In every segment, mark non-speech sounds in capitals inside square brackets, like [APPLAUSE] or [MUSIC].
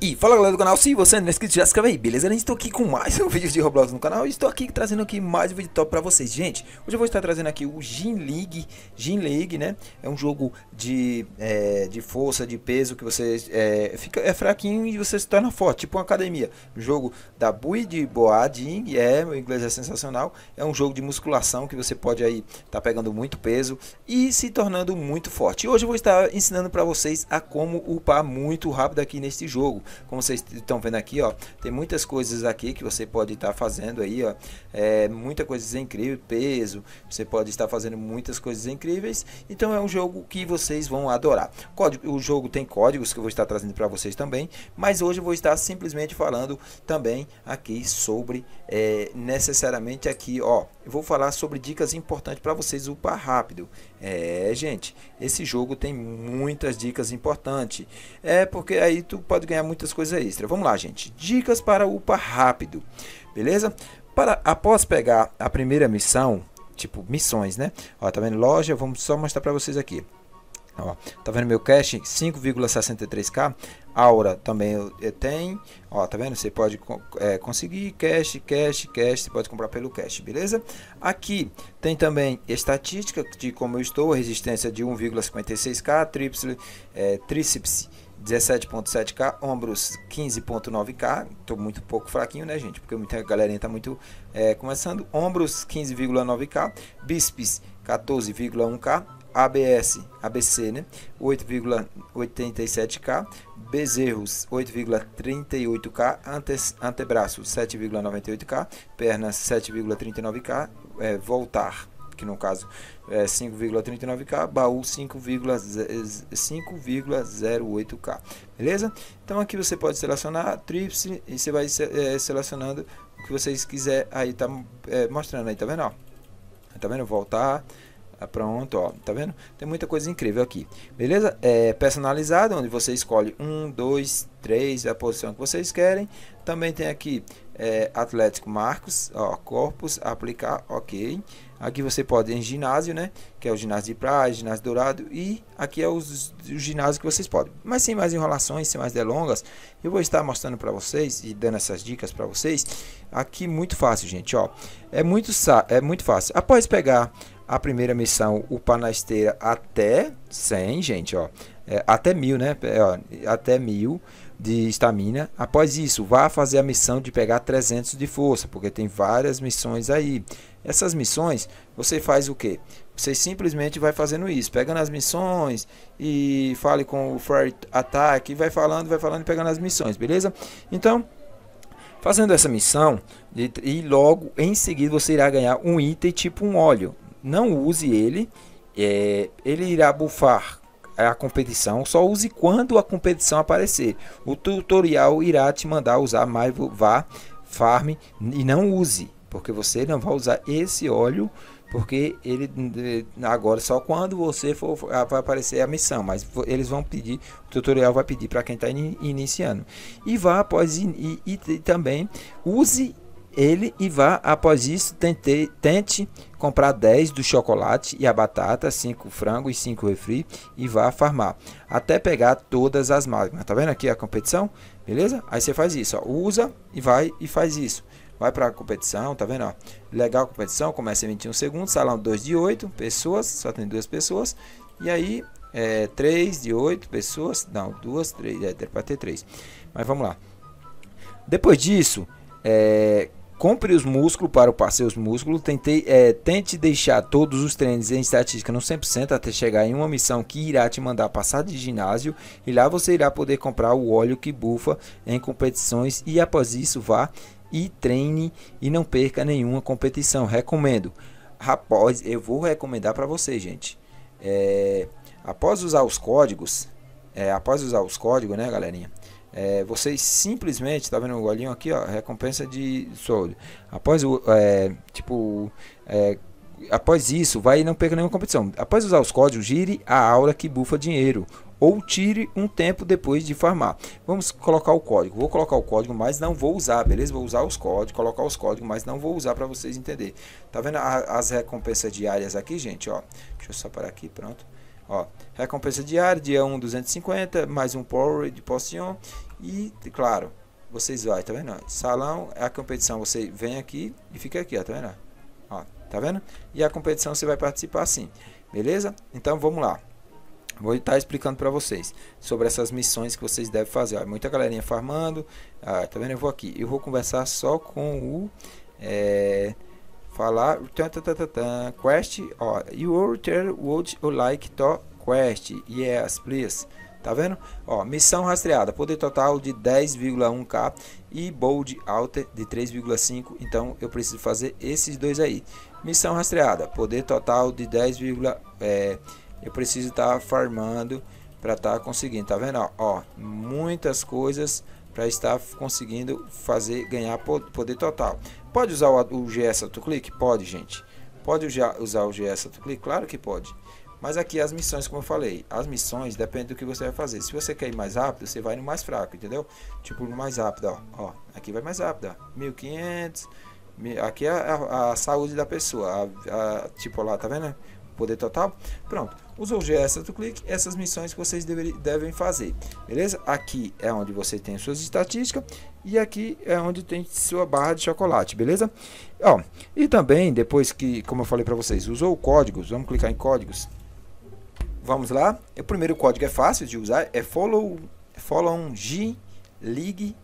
E fala galera do canal, se você não é inscrito já se inscreve aí, beleza? Eu estou tá aqui com mais um [LAUGHS] vídeo de Roblox no canal e estou aqui trazendo aqui mais um vídeo top pra vocês Gente, hoje eu vou estar trazendo aqui o Gin League, Gin League, né? É um jogo de, é, de força, de peso, que você é, fica, é fraquinho e você se torna forte, tipo uma academia Um jogo da Bui de Boadin, é, meu inglês é sensacional É um jogo de musculação que você pode aí tá pegando muito peso e se tornando muito forte e Hoje eu vou estar ensinando pra vocês a como upar muito rápido aqui neste jogo como vocês estão vendo aqui, ó, tem muitas coisas aqui que você pode estar tá fazendo aí, ó, é, muita coisa incrível, peso, você pode estar fazendo muitas coisas incríveis. Então é um jogo que vocês vão adorar. Código, o jogo tem códigos que eu vou estar trazendo para vocês também, mas hoje eu vou estar simplesmente falando também aqui sobre é, necessariamente aqui, ó, eu vou falar sobre dicas importantes para vocês upar rápido. É, gente, esse jogo tem muitas dicas importantes. É porque aí tu pode ganhar muitas coisas extras. Vamos lá, gente. Dicas para upar rápido. Beleza? Para após pegar a primeira missão, tipo missões, né? Ó, tá vendo? Loja, vamos só mostrar para vocês aqui. Ó, tá vendo meu cache? 5,63k. Aura também tem. Ó, tá vendo? Você pode é, conseguir cash cash cash Você pode comprar pelo cash beleza? Aqui tem também estatística de como eu estou. Resistência de 1,56k. Tríplice, é, tríceps 17.7k, ombros 15.9k, tô muito pouco fraquinho, né, gente? Porque muita galerinha tá muito é, começando. Ombros 15,9k, bíceps 14,1K, ABS, ABC, né? 8,87K, bezerros 8,38K, ante, antebraço 7,98K, pernas 7,39K, é, voltar que no caso é 5,39k, baú 5,08k, beleza? Então aqui você pode selecionar tríplice e você vai é, selecionando o que vocês quiser aí tá é, mostrando aí, tá vendo? Ó? Tá vendo? Voltar. Ah, pronto, ó. Tá vendo? Tem muita coisa incrível aqui. Beleza? É personalizado, onde você escolhe um, dois, três, a posição que vocês querem. Também tem aqui é, Atlético Marcos, ó, Corpus, aplicar, ok. Aqui você pode ir em ginásio, né? Que é o ginásio de praia, ginásio dourado. E aqui é os, os ginásios que vocês podem. Mas sem mais enrolações, sem mais delongas, eu vou estar mostrando para vocês e dando essas dicas para vocês. Aqui muito fácil, gente, ó. É muito, é muito fácil. Após pegar a primeira missão, o panasteira esteira até 100, gente, ó. É, até mil, né? É, ó, até mil de estamina. Após isso, vá fazer a missão de pegar 300 de força, porque tem várias missões aí. Essas missões, você faz o que? Você simplesmente vai fazendo isso, pegando as missões e fale com o Fire Attack, e vai falando, vai falando e pegando as missões, beleza? Então, fazendo essa missão, e, logo em seguida você irá ganhar um item tipo um óleo. Não use ele, é, ele irá bufar é a competição, só use quando a competição aparecer. O tutorial irá te mandar usar mais vá, farm e não use, porque você não vai usar esse óleo porque ele agora só quando você for ah, vai aparecer a missão, mas eles vão pedir, o tutorial vai pedir para quem está in, iniciando e vá após e, e, e também use ele e vá, após isso, tente, tente comprar 10 do chocolate e a batata, 5 frango e 5 refri e vá farmar, até pegar todas as máquinas. Tá vendo aqui a competição? Beleza? Aí você faz isso, ó, usa e vai e faz isso. Vai para a competição, tá vendo? Ó? Legal competição, começa em 21 segundos, salão 2 de 8 pessoas, só tem duas pessoas. E aí, é, 3 de 8 pessoas, não, 2, 3, é, para ter 3. Mas vamos lá. Depois disso, é, Compre os músculos para o parceiro músculos. Tentei, é, tente deixar todos os treinos em estatística no 100% até chegar em uma missão que irá te mandar passar de ginásio. E lá você irá poder comprar o óleo que bufa em competições. E após isso, vá e treine e não perca nenhuma competição. Recomendo. após eu vou recomendar para você, gente. É, após usar os códigos, é, após usar os códigos, né, galerinha? É, vocês simplesmente, tá vendo o golinho aqui, ó, recompensa de soldo. Após o, é, tipo, é, após isso, vai e não perca nenhuma competição. Após usar os códigos, gire a aula que bufa dinheiro ou tire um tempo depois de farmar. Vamos colocar o código. Vou colocar o código, mas não vou usar, beleza? Vou usar os códigos, colocar os códigos, mas não vou usar para vocês entender. Tá vendo as recompensas diárias aqui, gente, ó? Deixa eu só parar aqui, pronto. Ó, recompensa diária, dia 1, 250, mais um Power de poção E, claro, vocês vai, tá vendo? Salão é a competição, você vem aqui e fica aqui, ó, tá vendo? Ó, tá vendo? E a competição você vai participar sim, beleza? Então vamos lá. Vou estar tá explicando para vocês sobre essas missões que vocês devem fazer. Ó, muita galerinha farmando, ah, tá vendo? Eu vou aqui, eu vou conversar só com o... É, falar. Tan, tan, tan, tan, quest, ó. You alter would you like to quest? Yes, please. Tá vendo? Ó, missão rastreada, poder total de 10,1k e bold alter de 3,5. Então eu preciso fazer esses dois aí. Missão rastreada, poder total de 10, é, eu preciso estar tá farmando para estar tá conseguindo, tá vendo? Ó, ó muitas coisas para estar conseguindo fazer ganhar poder total. Pode usar o, o GS AutoClick? Pode, gente. Pode usar o GS AutoClick? Claro que pode. Mas aqui as missões, como eu falei, as missões depende do que você vai fazer. Se você quer ir mais rápido, você vai no mais fraco, entendeu? Tipo, no mais rápido, ó. ó aqui vai mais rápido, ó. 1500. Aqui é a, a, a saúde da pessoa. A, tipo, lá, tá vendo? poder total. Pronto, usou o GS do clique, essas missões que vocês deve, devem fazer, beleza? Aqui é onde você tem suas estatísticas e aqui é onde tem sua barra de chocolate, beleza? Ó, e também, depois que, como eu falei para vocês, usou códigos, vamos clicar em códigos. Vamos lá, o primeiro código é fácil de usar, é follow, follow G League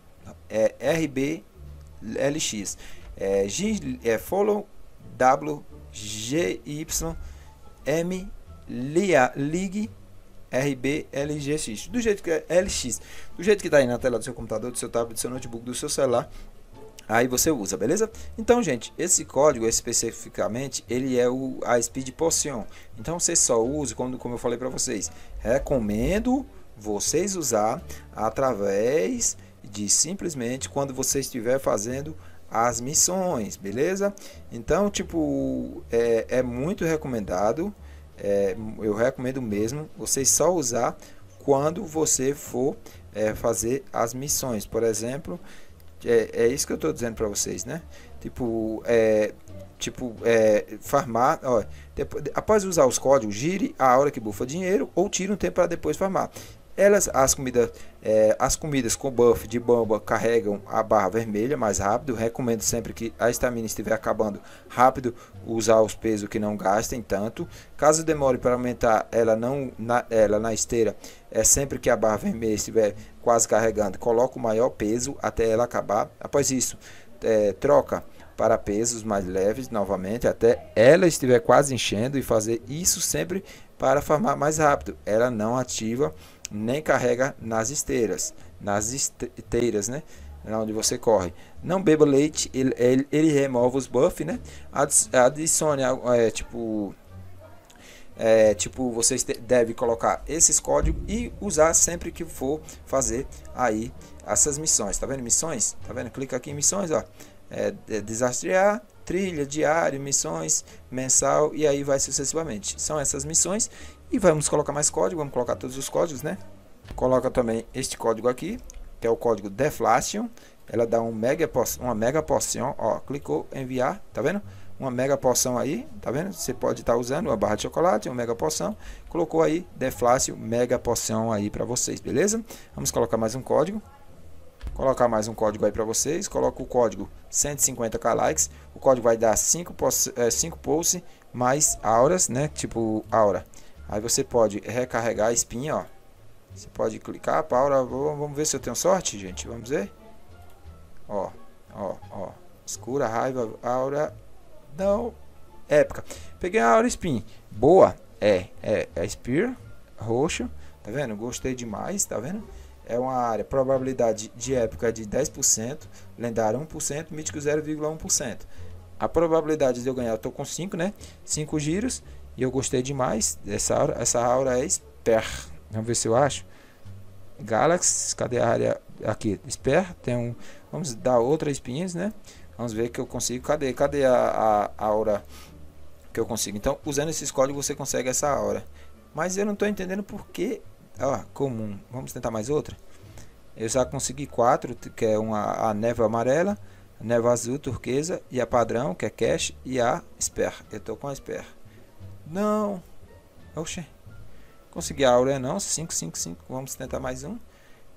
é, RB LX. É, G, é follow Y M Lia, Ligue X Do jeito que é, LX. Do jeito que está aí na tela do seu computador, do seu tablet, do seu notebook, do seu celular. Aí você usa, beleza? Então, gente, esse código especificamente, ele é o, a Speed Potion. Então, você só usa, quando, como eu falei para vocês, recomendo vocês usar através de simplesmente quando você estiver fazendo as missões, beleza? Então, tipo, é, é muito recomendado, é, eu recomendo mesmo, vocês só usar quando você for é, fazer as missões, por exemplo, é, é isso que eu estou dizendo para vocês, né? Tipo, é, tipo, é, farmar, ó, depois, após usar os códigos, gire a hora que bufa dinheiro ou tire um tempo para depois farmar. Elas, as, comidas, é, eh, as comidas com buff de bamba carregam a barra vermelha mais rápido. Recomendo sempre que a estamina estiver acabando rápido, usar os pesos que não gastem tanto. Caso demore para aumentar ela, não, na, ela na esteira, é sempre que a barra vermelha estiver quase carregando, coloca o maior peso até ela acabar. Após isso, é, troca para pesos mais leves novamente até ela estiver quase enchendo e fazer isso sempre para farmar mais rápido. Ela não ativa nem carrega nas esteiras, nas esteiras, né? onde você corre. Não beba leite, ele, ele, ele remove os buff, né? Adicione, ah, é, tipo, é, tipo, vocês deve colocar esses códigos e usar sempre que for fazer aí essas missões. Tá vendo missões? Tá vendo? Clica aqui em missões, ó. É, é desastrear, trilha, diário, missões, mensal e aí vai sucessivamente. São essas missões e vamos colocar mais código, vamos colocar todos os códigos, né? Coloca também este código aqui, que é o código deflation. Ela dá um mega, uma mega porção, ó, clicou, enviar, tá vendo? Uma mega porção aí, tá vendo? Você pode estar tá usando uma barra de chocolate, uma mega porção. Colocou aí, deflation, mega porção aí para vocês, beleza? Vamos colocar mais um código colocar mais um código aí para vocês. Coloca o código 150k likes. O código vai dar 5 eh, posts, 5 mais auras, né? Tipo aura. Aí você pode recarregar a espinha, ó. Você pode clicar, Paula, vamos ver se eu tenho sorte, gente. Vamos ver? Ó, ó, ó. Escura, raiva, aura. Não. Épica. Peguei a aura spin. Boa. É, é, é spear. Roxo. Tá vendo? Gostei demais, tá vendo? É uma área, probabilidade de época de 10%, lendário 1%, mítico 0,1%. A probabilidade de eu ganhar, eu tô com 5, né? 5 giros. E eu gostei demais. dessa aura, essa aura é esper Vamos ver se eu acho. Galaxy, cadê a área? Aqui, esper Tem um. Vamos dar outra espinhas, né? Vamos ver que eu consigo. Cadê? Cadê a, a aura que eu consigo? Então, usando esse código você consegue essa aura. Mas eu não estou entendendo porque que. comum. Vamos tentar mais outra. Eu já consegui quatro, que é uma, a neva amarela, a neva azul turquesa e a padrão, que é cash, e a esper Eu estou com a esper não. Oxe. Consegui a áurea é não. 5, 5, 5. Vamos tentar mais um.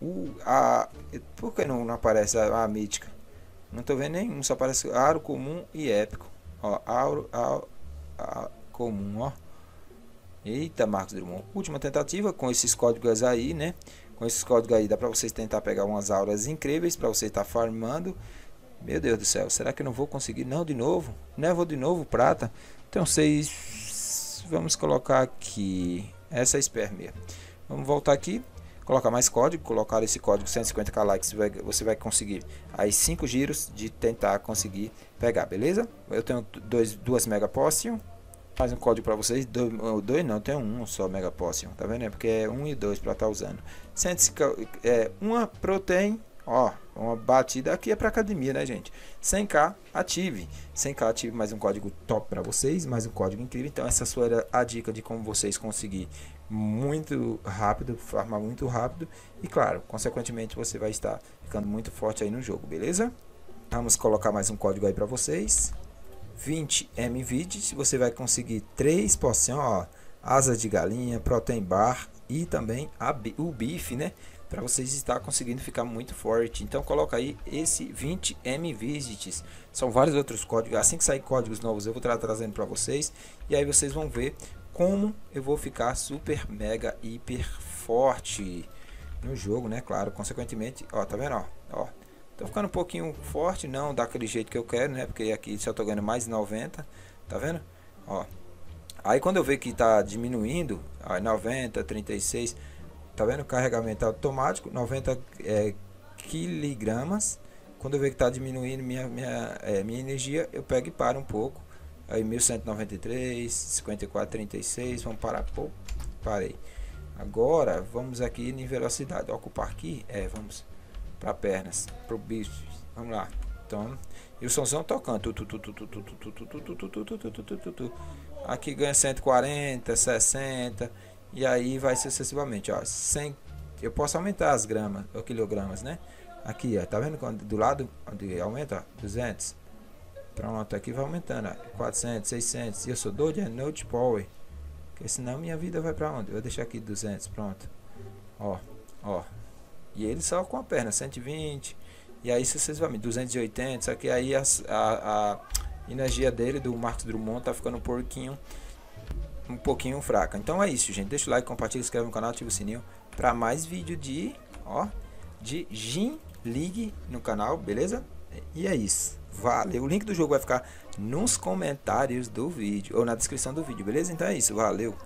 Uh, a... Por que não, não aparece a, a, mítica? Não tô vendo nenhum. Só aparece aro comum e épico. Ó, auro, auro, auro comum, ó. Eita, Marcos Drummond. Última tentativa com esses códigos aí, né? Com esses códigos aí dá para vocês tentar pegar umas auras incríveis para você estar tá farmando. Meu Deus do céu, será que eu não vou conseguir? Não, de novo? Não, é, vou de novo, prata. Então, seis vamos colocar aqui essa espermia. Vamos voltar aqui, colocar mais código, colocar esse código 150k likes, você vai conseguir aí 5 giros de tentar conseguir pegar, beleza? Eu tenho 2 mega potion, faz um código para vocês, 2 não, tem um só mega potion, tá vendo? É porque é 1 um e 2 para estar tá usando. 150, é, uma protein, ó, uma batida aqui é para academia, né, gente? 100k ative. 100k ative mais um código top para vocês, mais um código incrível. Então essa sua era a dica de como vocês conseguir muito rápido, farmar muito rápido e claro, consequentemente você vai estar ficando muito forte aí no jogo, beleza? Vamos colocar mais um código aí para vocês. 20 MVID, você vai conseguir três poções, ó, asa de galinha, protein bar e também a, o bife, né? Para vocês estar conseguindo ficar muito forte. Então coloca aí esse 20M Visits. São vários outros códigos. Assim que sair códigos novos, eu vou estar trazendo para vocês. E aí vocês vão ver como eu vou ficar super, mega, hiper forte no jogo, né? Claro, consequentemente, ó, tá vendo, ó, ó. Tô ficando um pouquinho forte, não daquele jeito que eu quero, né? Porque aqui só tô ganhando mais 90, tá vendo? Ó, Aí quando eu vejo que está diminuindo, aí 90, 36, tá vendo? Carregamento automático, 90 é, quiligramas. Quando eu vejo que está diminuindo minha, minha, é, minha energia, eu pego e paro um pouco. Aí 1193, 54, 36, vamos parar, pô, parei. Agora vamos aqui em velocidade, ocupar aqui, é, vamos para pernas, para o bíceps, vamos lá. Então, e o somzão tocando. Aqui ganha 140, 60 e aí vai sucessivamente, ó. 100, eu posso aumentar as gramas, ou quilogramas, né? Aqui, ó, tá vendo quando do lado onde aumenta, ó, 200. Pronto, aqui vai aumentando, ó, 400, 600. E eu sou doido é note power, porque senão minha vida vai para onde? Eu vou deixar aqui 200, pronto. Ó, ó. E ele só com a perna, 120, e aí sucessivamente, 280, só que aí a, a, a energia dele, do Marcos Drummond, tá ficando um pouquinho, um pouquinho fraca. Então é isso, gente. Deixa o like, compartilha, inscreve no canal, ativa o sininho para mais vídeo de, ó, de Jin League no canal, beleza? E é isso. Valeu. O link do jogo vai ficar nos comentários do vídeo ou na descrição do vídeo, beleza? Então é isso. Valeu.